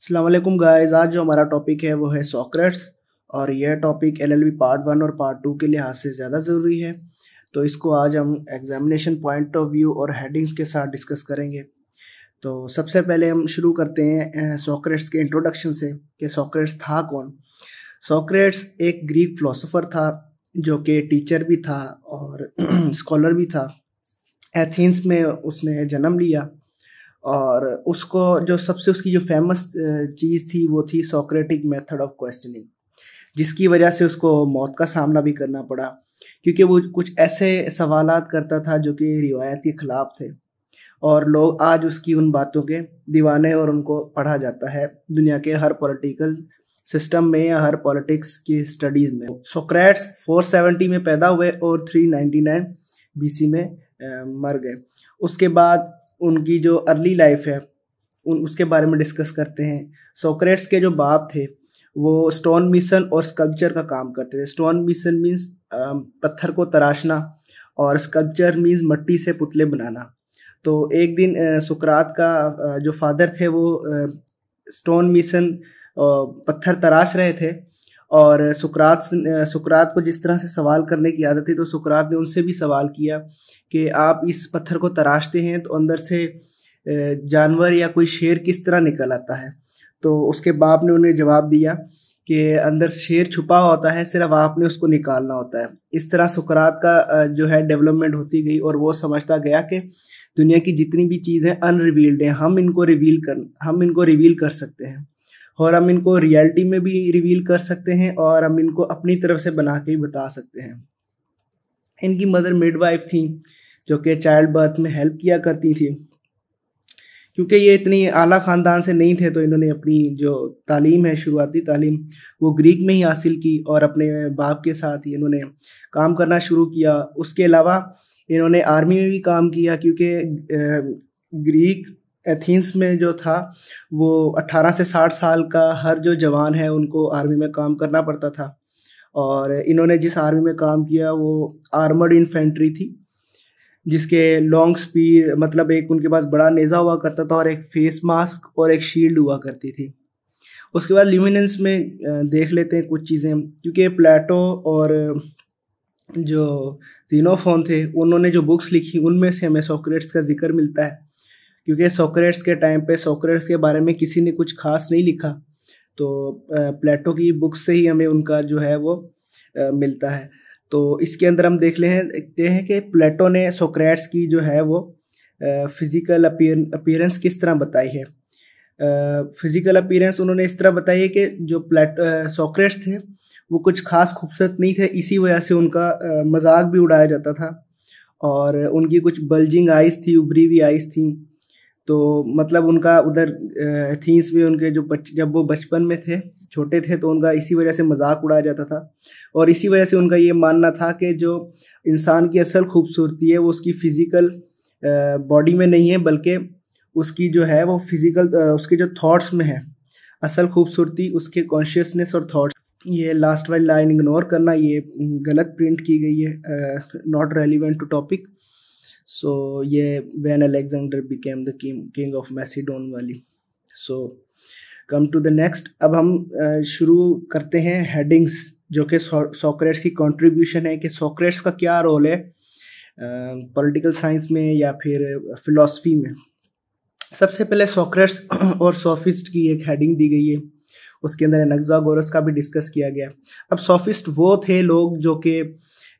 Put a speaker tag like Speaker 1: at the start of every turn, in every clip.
Speaker 1: Aslam guys आज जो हमारा टॉपिक है वो है सॉक्रेट्स और यह टॉपिक एलएलबी पार्ट वन और पार्ट टू के लिहाज से ज़्यादा ज़रूरी है तो इसको आज हम एग्जामिनेशन पॉइंट ऑफ व्यू और हेडिंग्स के साथ डिस्कस करेंगे तो सबसे पहले हम शुरू करते हैं सॉक्रेट्स के इंट्रोडक्शन से कि सॉक्रेट्स था कौन सॉक्रेट्स एक ग्रीक फ़िलोसोफ़र था जो कि टीचर भी था और स्कॉलर भी था एथेंस में उसने जन्म लिया और उसको जो सबसे उसकी जो फेमस चीज़ थी वो थी सोक्रेटिक मेथड ऑफ क्वेश्चनिंग जिसकी वजह से उसको मौत का सामना भी करना पड़ा क्योंकि वो कुछ ऐसे सवाल करता था जो कि रिवायत के ख़िलाफ़ थे और लोग आज उसकी उन बातों के दीवाने और उनको पढ़ा जाता है दुनिया के हर पॉलिटिकल सिस्टम में या हर पॉलिटिक्स की स्टडीज़ में सोक्रेट्स 470 में पैदा हुए और 399 बीसी में मर गए उसके बाद उनकी जो अर्ली लाइफ है उन उसके बारे में डिस्कस करते हैं सोक्रेट्स के जो बाप थे वो स्टोन मिसन और स्कल्पचर का काम करते थे स्टोन मिसन मीन्स पत्थर को तराशना और स्कल्पचर मीन्स मट्टी से पुतले बनाना तो एक दिन सुकरात का जो फादर थे वो स्टोन मिशन पत्थर तराश रहे थे और सुकरात सुकरात को जिस तरह से सवाल करने की आदत थी तो सुकरात ने उनसे भी सवाल किया कि आप इस पत्थर को तराशते हैं तो अंदर से जानवर या कोई शेर किस तरह निकल आता है तो उसके बाप ने उन्हें जवाब दिया कि अंदर शेर छुपा होता है सिर्फ आपने उसको निकालना होता है इस तरह सुकरात का जो है डेवलपमेंट होती गई और वो समझता गया कि दुनिया की जितनी भी चीज़ें अनरिवील्ड हैं हम इनको रिवील कर हम इनको रिवील कर सकते हैं और हम इनको रियलिटी में भी रिवील कर सकते हैं और हम इनको अपनी तरफ से बना के भी बता सकते हैं इनकी मदर मिडवाइफ थी जो कि चाइल्ड बर्थ में हेल्प किया करती थी क्योंकि ये इतनी आला ख़ानदान से नहीं थे तो इन्होंने अपनी जो तालीम है शुरुआती तालीम वो ग्रीक में ही हासिल की और अपने बाप के साथ ही इन्होंने काम करना शुरू किया उसके अलावा इन्होंने आर्मी में भी काम किया क्योंकि ग्रीक एथेंस में जो था वो 18 से 60 साल का हर जो जवान है उनको आर्मी में काम करना पड़ता था और इन्होंने जिस आर्मी में काम किया वो आर्मर्ड इन्फेंट्री थी जिसके लॉन्ग स्पीड मतलब एक उनके पास बड़ा नेज़ा हुआ करता था और एक फेस मास्क और एक शील्ड हुआ करती थी उसके बाद ल्यूमिनेंस में देख लेते हैं कुछ चीज़ें क्योंकि प्लेटो और जो जीनोफोन थे उन्होंने जो बुक्स लिखी उनमें से हमें सोक्रेट्स का जिक्र मिलता है क्योंकि सोक्रेट्स के टाइम पे सोक्रेट्स के बारे में किसी ने कुछ खास नहीं लिखा तो प्लेटो की बुक से ही हमें उनका जो है वो मिलता है तो इसके अंदर हम देख ले हैं देखते हैं कि प्लेटो ने सोक्रेट्स की जो है वो फिज़िकल अपीयरेंस किस तरह बताई है फिज़िकल अपियरेंस उन्होंने इस तरह बताई है कि जो प्लेट सोक्रेट्स थे वो कुछ खास खूबसूरत नहीं थे इसी वजह से उनका मजाक भी उड़ाया जाता था और उनकी कुछ बल्जिंग आइज थी उभरी हुई आइज थी तो मतलब उनका उधर थीस में उनके जो बच जब वो बचपन में थे छोटे थे तो उनका इसी वजह से मजाक उड़ाया जाता था और इसी वजह से उनका ये मानना था कि जो इंसान की असल खूबसूरती है वो उसकी फिज़िकल बॉडी में नहीं है बल्कि उसकी जो है वो फिज़िकल उसके जो थाट्स में है असल खूबसूरती उसके कॉन्शियसनेस और थाट्स ये लास्ट वाली लाइन इग्नोर करना ये गलत प्रिंट की गई है not relevant to topic so ये when Alexander became the king of Macedon वाली so come to the next अब हम शुरू करते हैं हेडिंग्स जो कि सॉक्रेट्स की कंट्रीब्यूशन है कि सॉक्रेट्स का क्या रोल है पॉलिटिकल साइंस में या फिर फिलॉसफी में सबसे पहले सॉक्रेट्स और सोफिस्ट की एक हेडिंग दी गई है उसके अंदर नगजा गोरस का भी डिस्कस किया गया अब सोफिस्ट वो थे लोग जो कि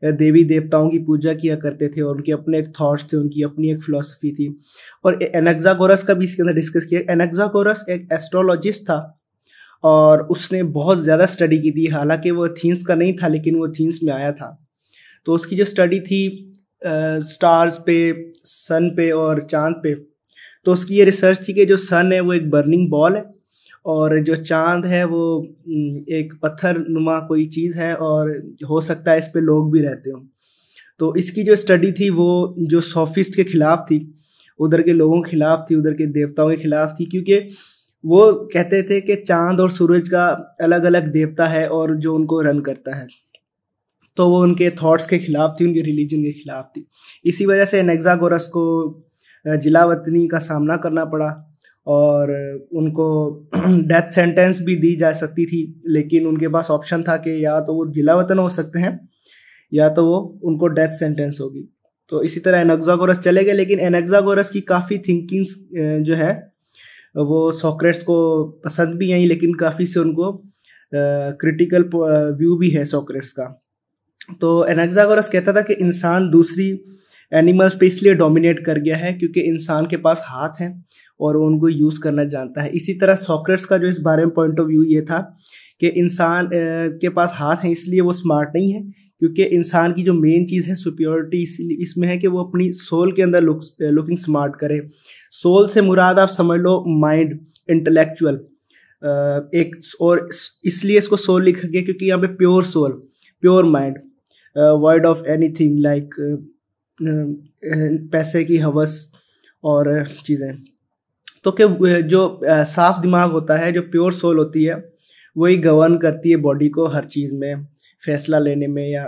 Speaker 1: देवी देवताओं की पूजा किया करते थे और उनके अपने एक थॉट्स थे उनकी अपनी एक फिलोसफी थी और एनेक्जागोरस का भी इसके अंदर डिस्कस किया एनेक्जागोरस एक एस्ट्रोलॉजिस्ट था और उसने बहुत ज़्यादा स्टडी की थी हालांकि वो थीन्स का नहीं था लेकिन वो थीन्स में आया था तो उसकी जो स्टडी थी स्टार्स पे सन पे और चांद पे तो उसकी ये रिसर्च थी कि जो सन है वो एक बर्निंग बॉल है और जो चांद है वो एक पत्थर नुमा कोई चीज़ है और हो सकता है इस पर लोग भी रहते हों तो इसकी जो स्टडी थी वो जो सोफिस्ट के खिलाफ थी उधर के लोगों के खिलाफ थी उधर के देवताओं के खिलाफ थी क्योंकि वो कहते थे कि चांद और सूरज का अलग अलग देवता है और जो उनको रन करता है तो वो उनके थॉट्स के खिलाफ थी उनके रिलीजन के खिलाफ थी इसी वजह से नेग्जागोरस को जिला वतनी का सामना करना पड़ा और उनको डेथ सेंटेंस भी दी जा सकती थी लेकिन उनके पास ऑप्शन था कि या तो वो जिला वतन हो सकते हैं या तो वो उनको डेथ सेंटेंस होगी तो इसी तरह एनेक्ज़ागोरस चले गए लेकिन एनेक्ज़ागोरस की काफ़ी थिंकिंग्स जो है वो सोक्रेट्स को पसंद भी आई लेकिन काफ़ी से उनको क्रिटिकल व्यू भी है सोक्रेट्स का तो एनेक्जागोरस कहता था कि इंसान दूसरी एनिमल्स पे इसलिए डोमिनेट कर गया है क्योंकि इंसान के पास हाथ हैं और वो उनको यूज़ करना जानता है इसी तरह सॉक्रेट्स का जो इस बारे में पॉइंट ऑफ व्यू ये था कि इंसान के पास हाथ हैं इसलिए वो स्मार्ट नहीं है क्योंकि इंसान की जो मेन चीज़ है इसलिए इसमें है कि वो अपनी सोल के अंदर लुक लुकिंग स्मार्ट करे सोल से मुराद आप समझ लो माइंड इंटेलेक्चुअल एक और इसलिए इसको सोल लिख गया क्योंकि यहाँ पे pure soul pure mind word of anything like पैसे की हवस और चीज़ें तो के जो साफ दिमाग होता है जो प्योर सोल होती है वही गवर्न करती है बॉडी को हर चीज़ में फैसला लेने में या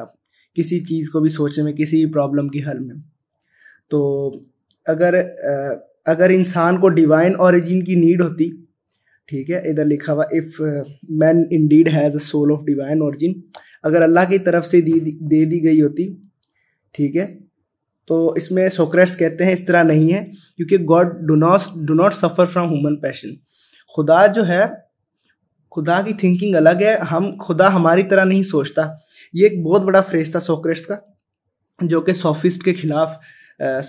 Speaker 1: किसी चीज़ को भी सोचने में किसी भी प्रॉब्लम की हल में तो अगर अगर इंसान को डिवाइन ओरिजिन की नीड होती ठीक है इधर लिखा हुआ if man indeed has a soul of divine origin अगर अल्लाह की तरफ से दी दे दी गई होती ठीक है तो इसमें सोक्रेट्स कहते हैं इस तरह नहीं है क्योंकि God do not do not suffer from human passion खुदा जो है खुदा की थिंकिंग अलग है हम खुदा हमारी तरह नहीं सोचता ये एक बहुत बड़ा फ्रेज था सोक्रेट्स का जो कि सोफिस्ट के खिलाफ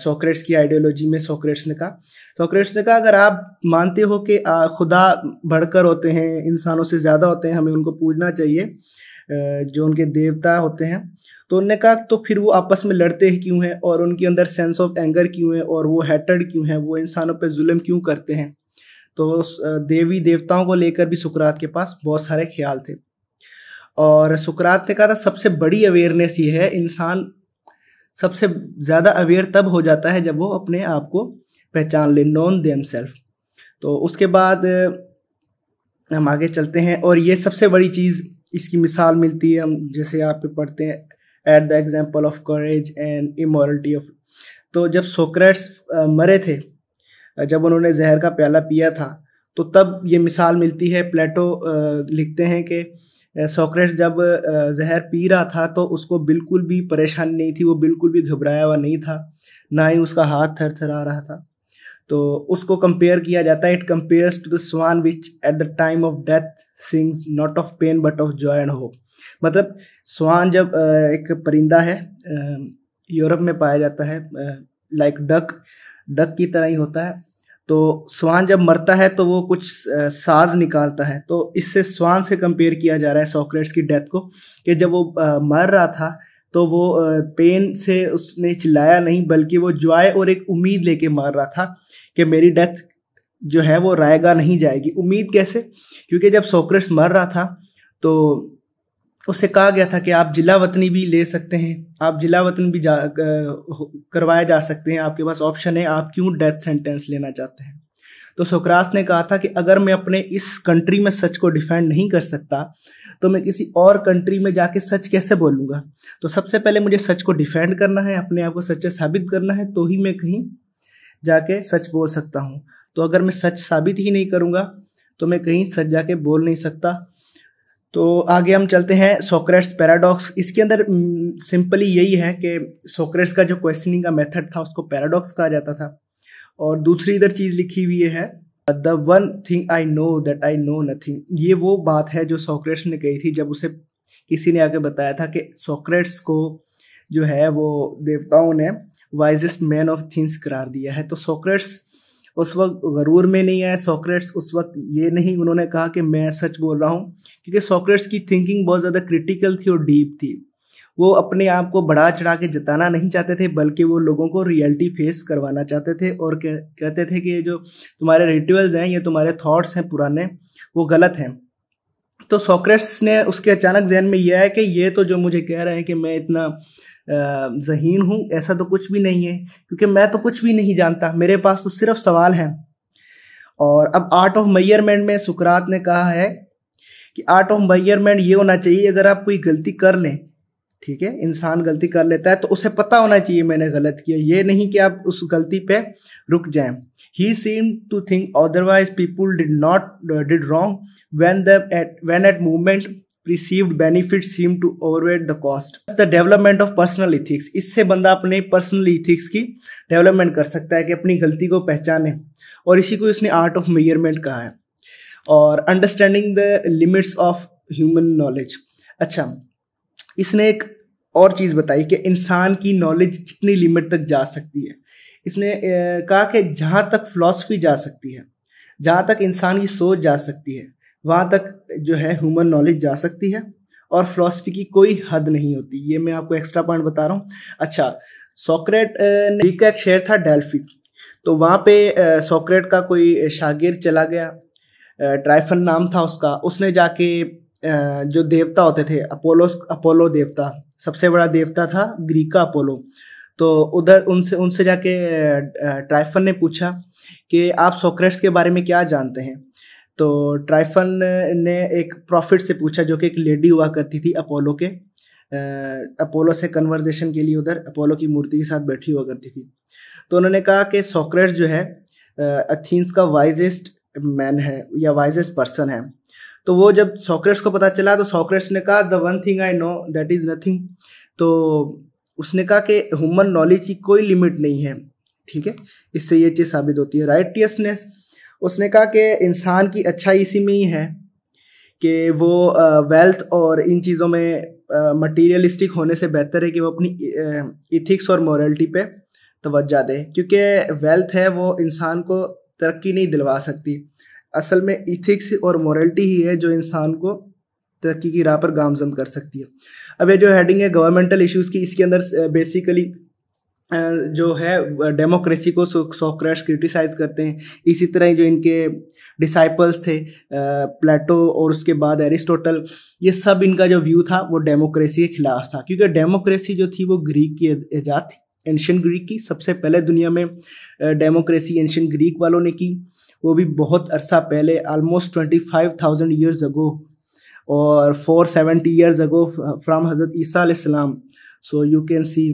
Speaker 1: सोक्रेट्स की आइडियोलॉजी में सोक्रेट्स ने कहा सोक्रेट्स ने कहा अगर आप मानते हो कि खुदा बढ़कर होते हैं इंसानों से ज़्यादा होते हैं हमें उनको पूजना चाहिए जो उनके देवता होते हैं तो उनने कहा तो फिर वो आपस में लड़ते क्यों हैं और उनके अंदर सेंस ऑफ एंगर क्यों है और वो हैटर्ड क्यों है वो इंसानों पर जुल्म क्यों करते हैं तो देवी देवताओं को लेकर भी सुकरात के पास बहुत सारे ख्याल थे और सुकरात ने कहा था सबसे बड़ी अवेयरनेस ये है इंसान सबसे ज़्यादा अवेयर तब हो जाता है जब वो अपने आप को पहचान ले नॉन देम सेल्फ तो उसके बाद हम आगे चलते हैं और ये सबसे बड़ी चीज़ इसकी मिसाल मिलती है हम जैसे यहाँ पे पढ़ते हैं at the example of courage and immorality of तो जब सोक्रेट्स मरे थे जब उन्होंने जहर का प्याला पिया था तो तब ये मिसाल मिलती है प्लेटो लिखते हैं कि सोक्रेट्स जब जहर पी रहा था तो उसको बिल्कुल भी परेशानी नहीं थी वो बिल्कुल भी घबराया हुआ नहीं था ना ही उसका हाथ थर थरा रहा था तो उसको कंपेयर किया जाता है it compares to the swan which at the time of death sings not of pain but of joy and hope मतलब स्वान जब एक परिंदा है यूरोप में पाया जाता है लाइक डक डक की तरह ही होता है तो स्वान जब मरता है तो वो कुछ साज निकालता है तो इससे स्वान से कंपेयर किया जा रहा है सॉक्रेट्स की डेथ को कि जब वो मर रहा था तो वो पेन से उसने चिल्लाया नहीं बल्कि वो जॉय और एक उम्मीद लेके मार रहा था कि मेरी डेथ जो है वो रायगा नहीं जाएगी उम्मीद कैसे क्योंकि जब सोक्रेट्स मर रहा था तो उससे कहा गया था कि आप जिला वतनी भी ले सकते हैं आप जिला वतन भी जा करवाए जा सकते हैं आपके पास ऑप्शन है आप क्यों डेथ सेंटेंस लेना चाहते हैं तो सोक्रास ने कहा था कि अगर मैं अपने इस कंट्री में सच को डिफेंड नहीं कर सकता तो मैं किसी और कंट्री में जाके सच कैसे बोलूँगा तो सबसे पहले मुझे सच को डिफेंड करना है अपने आप को सच्चे साबित करना है तो ही मैं कहीं जाके सच बोल सकता हूँ तो अगर मैं सच साबित ही नहीं करूँगा तो मैं कहीं सच जाके बोल नहीं सकता तो आगे हम चलते हैं सोक्रेट्स पैराडॉक्स इसके अंदर सिंपली यही है कि सोक्रेट्स का जो क्वेश्चनिंग का मेथड था उसको पैराडॉक्स कहा जाता था और दूसरी इधर चीज लिखी हुई है the one thing I know that I know nothing ये वो बात है जो सोक्रेट्स ने कही थी जब उसे किसी ने आके बताया था कि सोक्रेट्स को जो है वो देवताओं ने वाइजेस्ट मैन ऑफ थिंग्स करार दिया है तो सोक्रेट्स उस वक्त गरूर में नहीं आए सोक्रेट्स उस वक्त ये नहीं उन्होंने कहा कि मैं सच बोल रहा हूँ क्योंकि सोक्रेट्स की थिंकिंग बहुत ज़्यादा क्रिटिकल थी और डीप थी वो अपने आप को बढ़ा चढ़ा के जताना नहीं चाहते थे बल्कि वो लोगों को रियलिटी फेस करवाना चाहते थे और कह, कहते थे कि ये जो तुम्हारे रिटुअल्स हैं ये तुम्हारे थॉट्स हैं पुराने वो गलत हैं तो सोक्रेट्स ने उसके अचानक जहन में यह है कि ये तो जो मुझे कह रहे हैं कि मैं इतना जहीन हूँ ऐसा तो कुछ भी नहीं है क्योंकि मैं तो कुछ भी नहीं जानता मेरे पास तो सिर्फ सवाल हैं और अब आर्ट ऑफ मैयरमेंट में सुकरात ने कहा है कि आर्ट ऑफ मैयरमेंट ये होना चाहिए अगर आप कोई गलती कर लें ठीक है इंसान गलती कर लेता है तो उसे पता होना चाहिए मैंने गलत किया ये नहीं कि आप उस गलती पे रुक जाए he seem to think otherwise people did not did wrong when the at when at movement received benefit seem to overweight the cost the development of personal ethics इससे बंदा अपने पर्सनल इथिक्स की डेवलपमेंट कर सकता है कि अपनी गलती को पहचाने और इसी को इसने आर्ट ऑफ मेयरमेंट कहा है और understanding the limits of human knowledge अच्छा इसने एक और चीज़ बताई कि इंसान की नॉलेज कितनी लिमिट तक जा सकती है इसने कहा कि जहाँ तक फ़िलासफ़ी जा सकती है जहाँ तक इंसान की सोच जा सकती है वहाँ तक जो है ह्यूमन नॉलेज जा सकती है और फ़िलासफ़ी की कोई हद नहीं होती ये मैं आपको एक्स्ट्रा पॉइंट बता रहा हूँ अच्छा सोक्रेट ने का एक शहर था डेल्फी तो वहाँ पे सोक्रेट का कोई शागिर चला गया ट्राइफन नाम था उसका उसने जाके जो देवता होते थे अपोलो अपोलो देवता सबसे बड़ा देवता था ग्रीक का अपोलो तो उधर उनसे उनसे जाके ट्राइफन ने पूछा कि आप सोक्रेट्स के बारे में क्या जानते हैं तो ट्राइफन ने एक प्रॉफिट से पूछा जो कि एक लेडी हुआ करती थी अपोलो के अपोलो से कन्वर्जेशन के लिए उधर अपोलो की मूर्ति के साथ बैठी हुआ करती थी तो उन्होंने कहा कि सोक्रेट्स जो है अथीन्स का वाइजेस्ट मैन है या वाइजेस्ट पर्सन है तो वो जब सॉक्रेट्स को पता चला तो सॉक्रेट्स ने कहा the one thing I know that is nothing तो उसने कहा कि ह्यूमन नॉलेज की कोई लिमिट नहीं है ठीक है इससे ये चीज़ साबित होती है राइटियसनेस उसने कहा कि इंसान की अच्छाई इसी में ही है कि वो वेल्थ और इन चीज़ों में मटीरियलिस्टिक होने से बेहतर है कि वो अपनी इथिक्स और मॉरलिटी पे तोज्जा दे क्योंकि वेल्थ है वो इंसान को तरक्की नहीं दिलवा सकती असल में इथिक्स और मॉरलिटी ही है जो इंसान को तरक्की की राह पर गामजन कर सकती है अब ये जो हेडिंग है गवर्नमेंटल इश्यूज़ की इसके अंदर बेसिकली जो है डेमोक्रेसी को सोक्रेट्स क्रिटिसाइज करते हैं इसी तरह जो इनके डिसाइपल्स थे प्लेटो और उसके बाद एरिस्टोटल ये सब इनका जो व्यू था वो डेमोक्रेसी के खिलाफ था क्योंकि डेमोक्रेसी जो थी वो ग्रीक की ईजाद थी एंशन ग्रीक की सबसे पहले दुनिया में डेमोक्रेसी एंशन ग्रीक वालों ने की वो भी बहुत अरसा पहले almost twenty five thousand years ago और four seventy years ago from हज़रत ईसा इस्लाम सो यू कैन सी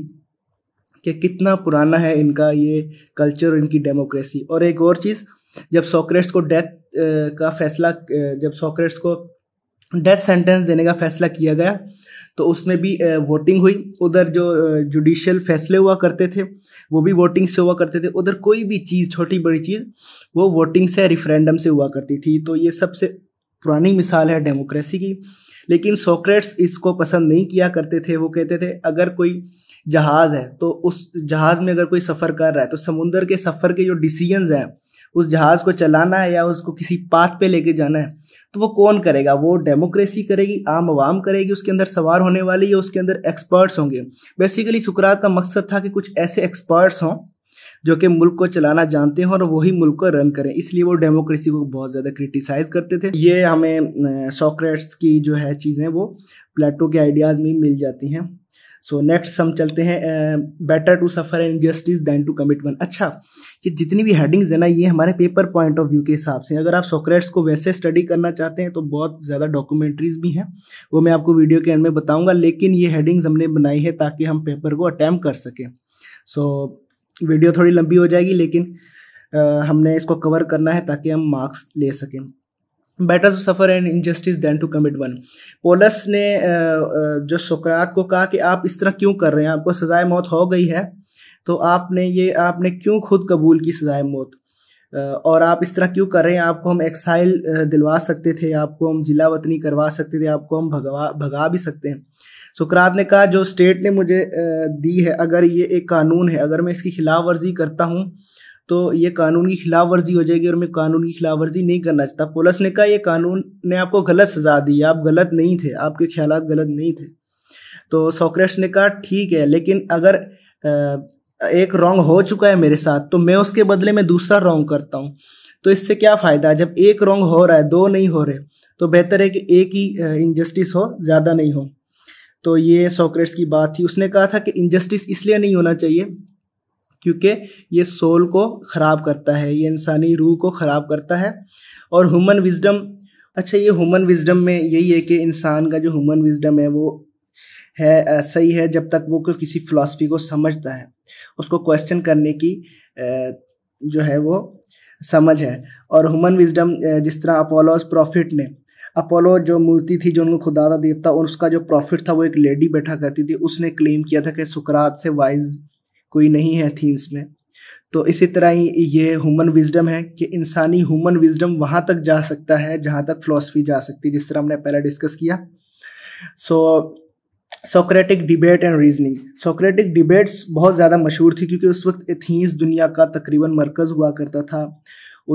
Speaker 1: कि कितना पुराना है इनका ये कल्चर इनकी डेमोक्रेसी और एक और चीज़ जब सोक्रेट्स को डेथ का फैसला जब सोक्रेट्स को डेथ सेंटेंस देने का फैसला किया गया तो उसमें भी वोटिंग हुई उधर जो जुडिशियल फैसले हुआ करते थे वो भी वोटिंग से हुआ करते थे उधर कोई भी चीज़ छोटी बड़ी चीज़ वो वोटिंग से रिफरेंडम से हुआ करती थी तो ये सबसे पुरानी मिसाल है डेमोक्रेसी की लेकिन सोक्रेट्स इसको पसंद नहीं किया करते थे वो कहते थे अगर कोई जहाज़ है तो उस जहाज़ में अगर कोई सफ़र कर रहा है तो समुंदर के सफ़र के जो डिसीजंस हैं उस जहाज को चलाना है या उसको किसी पाथ पे लेके जाना है तो वो कौन करेगा वो डेमोक्रेसी करेगी आम आवाम करेगी उसके अंदर सवार होने वाली या उसके अंदर एक्सपर्ट्स होंगे बेसिकली सुकरात का मकसद था कि कुछ ऐसे एक्सपर्ट्स हों जो कि मुल्क को चलाना जानते हैं और वही मुल्क को रन करें इसलिए वो डेमोक्रेसी को बहुत ज़्यादा क्रिटिसाइज़ करते थे ये हमें सॉक्रेट्स की जो है चीज़ें वो प्लेटो के आइडियाज़ में मिल जाती हैं सो नेक्स्ट हम चलते हैं better to suffer and justice than to commit one अच्छा ये जितनी भी हेडिंग्स है ना ये हमारे पेपर पॉइंट ऑफ व्यू के हिसाब से अगर आप सोक्रेट्स को वैसे स्टडी करना चाहते हैं तो बहुत ज़्यादा डॉक्यूमेंट्रीज भी हैं वो मैं आपको वीडियो के एंड में बताऊंगा लेकिन ये हेडिंग्स हमने बनाई है ताकि हम पेपर को अटैम्प कर सकें सो so, वीडियो थोड़ी लंबी हो जाएगी लेकिन आ, हमने इसको कवर करना है ताकि हम मार्क्स ले सकें better to suffer and injustice than to commit one Polus ने जो सुकरात को कहा कि आप इस तरह क्यों कर रहे हैं आपको सजाए मौत हो गई है तो आपने ये आपने क्यों खुद कबूल की सजाए मौत और आप इस तरह क्यों कर रहे हैं आपको हम एक्साइल दिलवा सकते थे आपको हम जिला वतनी करवा सकते थे आपको हम भगवा भगा भी सकते हैं सुकरात ने कहा जो स्टेट ने मुझे दी है अगर ये एक कानून है अगर मैं इसकी खिलाफ वर्जी करता हूँ तो ये कानून की खिलाफ वर्जी हो जाएगी और मैं कानून की खिलाफ वर्जी नहीं करना चाहता पुलिस ने कहा ये कानून ने आपको गलत सजा दी आप गलत नहीं थे आपके ख्याल गलत नहीं थे तो सोक्रेट्स ने कहा ठीक है लेकिन अगर एक रॉन्ग हो चुका है मेरे साथ तो मैं उसके बदले में दूसरा रॉन्ग करता हूँ तो इससे क्या फ़ायदा जब एक रॉन्ग हो रहा है दो नहीं हो रहे तो बेहतर है कि एक ही इनजस्टिस हो ज़्यादा नहीं हो तो ये सोक्रेट्स की बात थी उसने कहा था कि इनजस्टिस इसलिए नहीं होना चाहिए क्योंकि ये सोल को ख़राब करता है ये इंसानी रूह को ख़राब करता है और ह्यूमन विजडम अच्छा ये ह्यूमन विजडम में यही है कि इंसान का जो ह्यूमन विजडम है वो है सही है जब तक वो किसी फ़िलासफ़ी को समझता है उसको क्वेश्चन करने की जो है वो समझ है और ह्यूमन विजडम जिस तरह अपोलोस प्रॉफिट ने अपोलो जो मूर्ति थी जो उनको खुदा था देवता और उसका जो प्रॉफिट था वो एक लेडी बैठा करती थी उसने क्लेम किया था कि सुकरात से वाइज कोई नहीं है थीम्स में तो इसी तरह ही ये ह्यूमन विजडम है कि इंसानी ह्यूमन विजडम वहाँ तक जा सकता है जहाँ तक फिलोसफी जा सकती है जिस तरह हमने पहले डिस्कस किया so Socratic debate and reasoning Socratic debates बहुत ज़्यादा मशहूर थी क्योंकि उस वक्त एथीस दुनिया का तकरीबन मरकज़ हुआ करता था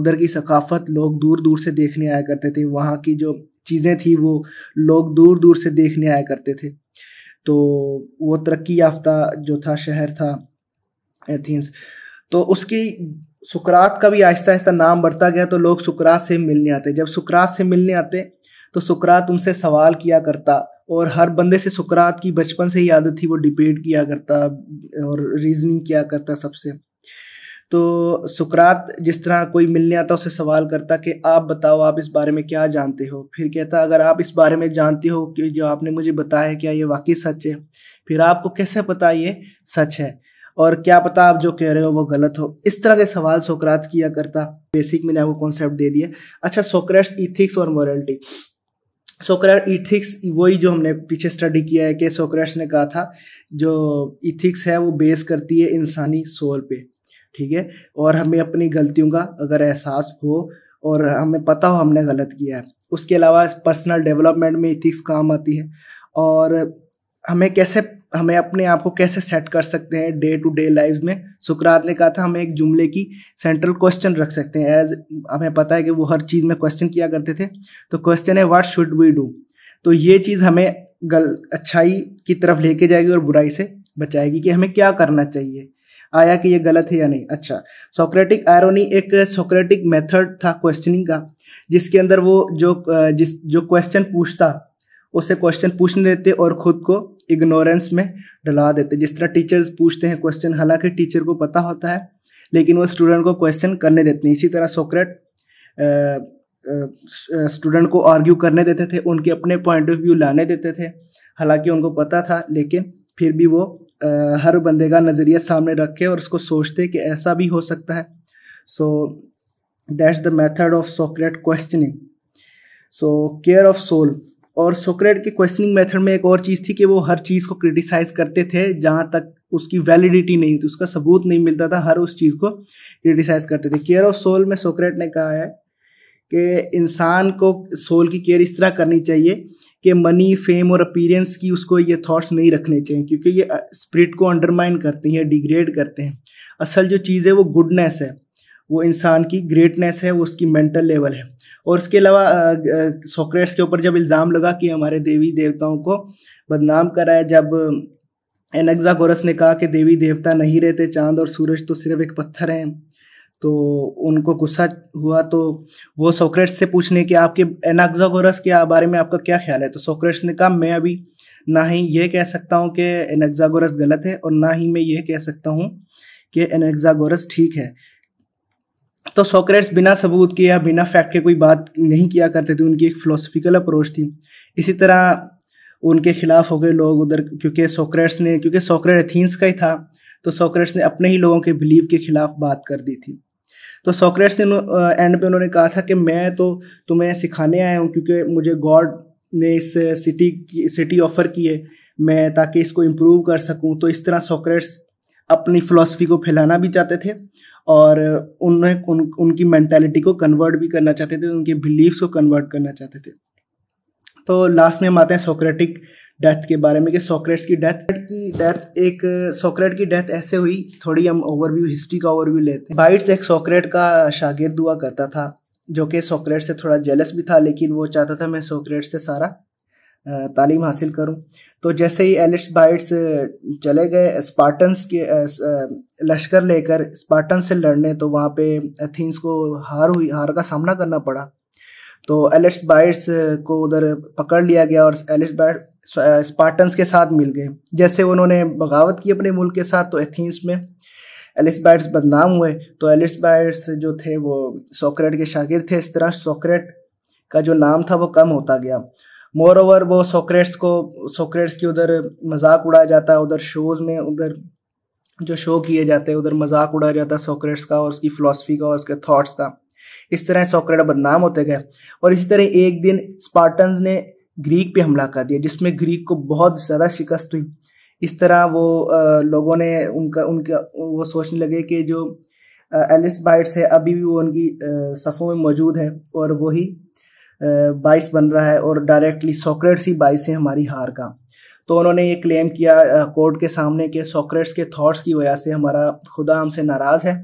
Speaker 1: उधर की सकाफत लोग दूर दूर से देखने आया करते थे वहाँ की जो चीज़ें थी वो लोग दूर दूर से देखने आया करते थे तो वो तरक्की याफ्ता जो था शहर था एथीन्स तो उसकी सुकरात का भी आहिस्ता आहिस्ता नाम बढ़ता गया तो लोग सुकरात से मिलने आते जब सुकरात से मिलने आते तो सुकरात उनसे सवाल किया करता और हर बंदे से सुकरात की बचपन से ही आदत थी वो डिबेट किया करता और रीजनिंग किया करता सबसे तो सुकरात जिस तरह कोई मिलने आता उसे सवाल करता कि आप बताओ आप इस बारे में क्या जानते हो फिर कहता अगर आप इस बारे में जानते हो कि जो आपने मुझे बताया है क्या ये वाकई सच है फिर आपको कैसे पता ये सच है और क्या पता आप जो कह रहे हो वो गलत हो इस तरह के सवाल सोकरात किया करता बेसिक मैंने आपको कॉन्सेप्ट दे दिया अच्छा सोक्रेट्स इथिक्स और मॉरलिटी सोक्रेट इथिक्स वही जो हमने पीछे स्टडी किया है कि सोक्रेट्स ने कहा था जो इथिक्स है वो बेस करती है इंसानी सोल पे ठीक है और हमें अपनी गलतियों का अगर एहसास हो और हमें पता हो हमने गलत किया है उसके अलावा पर्सनल डेवलपमेंट में इथिक्स काम आती है और हमें कैसे हमें अपने आप को कैसे सेट कर सकते हैं डे टू डे लाइफ में सुकरात ने कहा था हमें एक जुमले की सेंट्रल क्वेश्चन रख सकते हैं एज हमें पता है कि वो हर चीज़ में क्वेश्चन किया करते थे तो क्वेश्चन है व्हाट शुड वी डू तो ये चीज़ हमें गल अच्छाई की तरफ लेके जाएगी और बुराई से बचाएगी कि हमें क्या करना चाहिए आया कि ये गलत है या नहीं अच्छा सोक्रेटिक आयरोनी एक सोक्रेटिक मेथड था क्वेश्चनिंग का जिसके अंदर वो जो जिस जो क्वेश्चन पूछता उससे क्वेश्चन पूछने देते और खुद को इग्नोरेंस में डला देते जिस तरह टीचर्स पूछते हैं क्वेश्चन हालांकि टीचर को पता होता है लेकिन वो स्टूडेंट को क्वेश्चन करने देते हैं इसी तरह सोक्रेट स्टूडेंट को आर्ग्यू करने देते थे उनके अपने पॉइंट ऑफ व्यू लाने देते थे हालांकि उनको पता था लेकिन फिर भी वो आ, हर बंदे का नज़रिया सामने रख के और उसको सोचते कि ऐसा भी हो सकता है so that's the method of Socrates questioning so care of soul और सोक्रेट के क्वेश्चनिंग मेथड में एक और चीज़ थी कि वो हर चीज़ को क्रिटिसाइज करते थे जहाँ तक उसकी वैलिडिटी नहीं थी उसका सबूत नहीं मिलता था हर उस चीज़ को क्रिटिसाइज करते थे केयर ऑफ सोल में सोक्रेट ने कहा है कि इंसान को सोल की केयर इस तरह करनी चाहिए कि मनी फेम और अपीरेंस की उसको ये थॉट्स नहीं रखने चाहिए क्योंकि ये स्पिरिट को अंडरमाइन करते हैं डिग्रेड करते हैं असल जो चीज़ है वो गुडनेस है वो इंसान की ग्रेटनेस है वो उसकी मेंटल लेवल है और उसके अलावा सोक्रेट्स के ऊपर जब इल्ज़ाम लगा कि हमारे देवी देवताओं को बदनाम करा है जब एनेक्जागोरस ने कहा कि देवी देवता नहीं रहते चांद और सूरज तो सिर्फ एक पत्थर हैं तो उनको गुस्सा हुआ तो वो सोक्रेट्स से पूछने कि आपके एनाक्जागोरस के बारे में आपका क्या ख्याल है तो सोक्रेट्स ने कहा मैं अभी ना ही ये कह सकता हूँ कि एनेक्जागोरस गलत है और ना ही मैं ये कह सकता हूँ कि एनेक्जागोरस ठीक है तो सोक्रेट्स बिना सबूत के या बिना फैक्ट के कोई बात नहीं किया करते थे उनकी एक फिलोसफिकल अप्रोच थी इसी तरह उनके खिलाफ हो गए लोग उधर क्योंकि सोक्रेट्स ने क्योंकि सोक्रेट एथीन्स का ही था तो सोक्रेट्स ने अपने ही लोगों के बिलीव के खिलाफ बात कर दी थी तो सोक्रेट्स ने एंड पे उन्होंने कहा था कि मैं तो तुम्हें सिखाने आया हूँ क्योंकि मुझे गॉड ने इस सिटी की सिटी ऑफर की है मैं ताकि इसको इम्प्रूव कर सकूँ तो इस तरह सोक्रेट्स अपनी फ़िलासफ़ी को फैलाना भी चाहते थे और उन्हें उन, उनकी मैंटेलिटी को कन्वर्ट भी करना चाहते थे उनके बिलीव्स को कन्वर्ट करना चाहते थे तो लास्ट में हम आते हैं सोक्रेटिक डेथ के बारे में कि सोक्रेट्स की डेथ की डेथ एक सोक्रेट की डेथ ऐसे हुई थोड़ी हम ओवरव्यू हिस्ट्री का ओवरव्यू लेते हैं बाइट्स एक सोक्रेट का शागिर्द हुआ करता था जो कि सोक्रेट से थोड़ा जेलस भी था लेकिन वो चाहता था मैं सोक्रेट से सारा तालीम हासिल करूं तो जैसे ही एलिट्स बाइट्स चले गए स्पार्टन्स के लश्कर लेकर स्पार्टन से लड़ने तो वहाँ पे एथीन्स को हार हुई हार का सामना करना पड़ा तो एलिट्स बाइट्स को उधर पकड़ लिया गया और एलिट्स बाइट स्पार्टन्स के साथ मिल गए जैसे उन्होंने बगावत की अपने मुल्क के साथ तो एथीन्स में एलिस बाइट्स बदनाम हुए तो एलिस बाइट्स जो थे वो सोक्रेट के शागिर थे इस तरह सोक्रेट का जो नाम था वो कम होता गया मोर ओवर वो सोक्रेट्स को सोक्रेट्स की उधर मजाक उड़ाया जाता है उधर शोज में उधर जो शो किए जाते हैं उधर मजाक उड़ाया जाता है सोक्रेट्स का और उसकी फिलोसफी का और उसके थॉट्स का इस तरह सोक्रेट बदनाम होते गए और इसी तरह एक दिन स्पार्टन्स ने ग्रीक पे हमला कर दिया जिसमें ग्रीक को बहुत ज़्यादा शिकस्त हुई इस तरह वो लोगों ने उनका उनका वो सोचने लगे कि जो एलिस बाइट्स है अभी भी वो उनकी सफ़ों में मौजूद है और वही बाइस बन रहा है और डायरेक्टली सोक्रेट्स ही बाइस है हमारी हार का तो उन्होंने ये क्लेम किया कोर्ट के सामने कि सोक्रेट्स के थॉट्स की वजह से हमारा खुदा हमसे नाराज़ है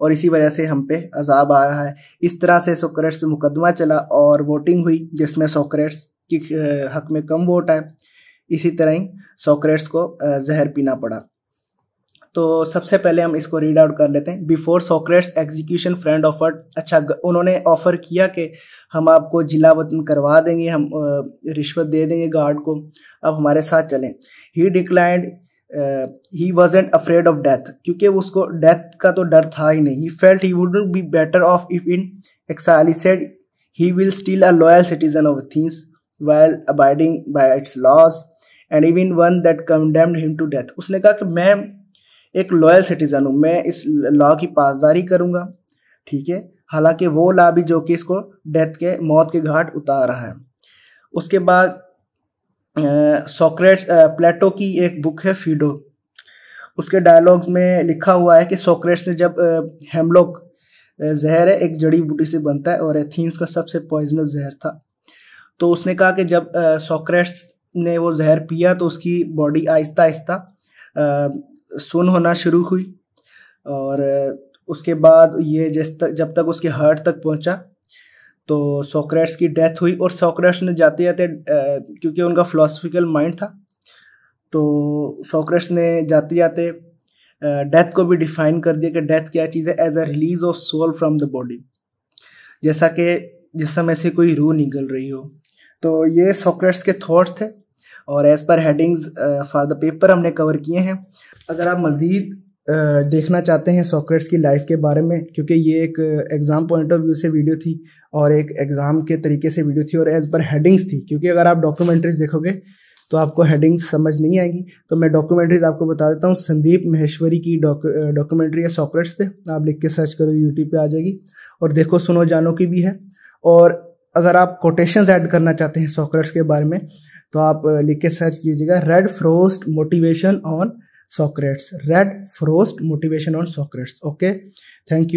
Speaker 1: और इसी वजह से हम पे अजाब आ रहा है इस तरह से सोक्रेट्स पे मुकदमा चला और वोटिंग हुई जिसमें सोक्रेट्स की हक में कम वोट आए इसी तरह ही सोक्रेट्स को जहर पीना पड़ा तो सबसे पहले हम इसको रीड आउट कर लेते हैं before Socrates execution friend offer अच्छा उन्होंने ऑफर किया कि हम आपको जिला वतन करवा देंगे हम रिश्वत दे देंगे गार्ड को अब हमारे साथ चलें he declined he was and afraid of death क्योंकि उसको डेथ का तो डर था ही नहीं he felt he would be better off if in exile said he will still a loyal citizen of things while abiding by its laws and even one that condemned him to death उसने कहा कि मैं एक loyal citizen हूँ मैं इस law की पासदारी करूँगा ठीक है हालांकि वो लॉ भी जो कि इसको डेथ के मौत के घाट उतार रहा है उसके बाद सोक्रेट्स प्लेटो की एक बुक है फीडो उसके डायलॉग्स में लिखा हुआ है कि सोक्रेट्स ने जब हेमलॉक जहर है एक जड़ी बूटी से बनता है और एथीन्स का सबसे पॉइजनस जहर था तो उसने कहा कि जब सोक्रेट्स ने वो जहर पिया तो उसकी बॉडी आहिस्ता आहिस्ता सुन होना शुरू हुई और उसके बाद ये जिस तक जब तक उसके हार्ट तक पहुंचा तो सोक्रेट्स की डेथ हुई और सोक्रेट्स ने जाते जाते क्योंकि उनका फिलोसफिकल माइंड था तो सोक्रेट्स ने जाते जाते डेथ को भी डिफाइन कर दिया कि डेथ क्या चीज़ है as a release of soul from the body जैसा कि जिस समय से कोई रूह निकल रही हो तो ये सोक्रेट्स के थॉट्स थे और as per headings for the paper हमने कवर किए हैं अगर आप मज़ीद uh, देखना चाहते हैं सॉक्रेट्स की लाइफ के बारे में क्योंकि ये एक एग्ज़ाम पॉइंट ऑफ व्यू से वीडियो थी और एक एग्ज़ाम के तरीके से वीडियो थी और एज़ पर हेडिंग्स थी क्योंकि अगर आप डॉक्यूमेंट्रीज देखोगे तो आपको हेडिंग्स समझ नहीं आएगी तो मैं डॉक्यूमेंट्रीज आपको बता देता हूँ संदीप महेश्वरी की डॉक्यूमेंट्री uh, है सॉक्रेट्स पे आप लिख के सर्च करो यूट्यूब पे आ जाएगी और देखो सुनो जानो की भी है और अगर आप कोटेशंस ऐड करना चाहते हैं सॉक्रेट्स के बारे में तो आप लिख के सर्च कीजिएगा Red Frost motivation on Socrates Red Frost motivation on Socrates okay thank you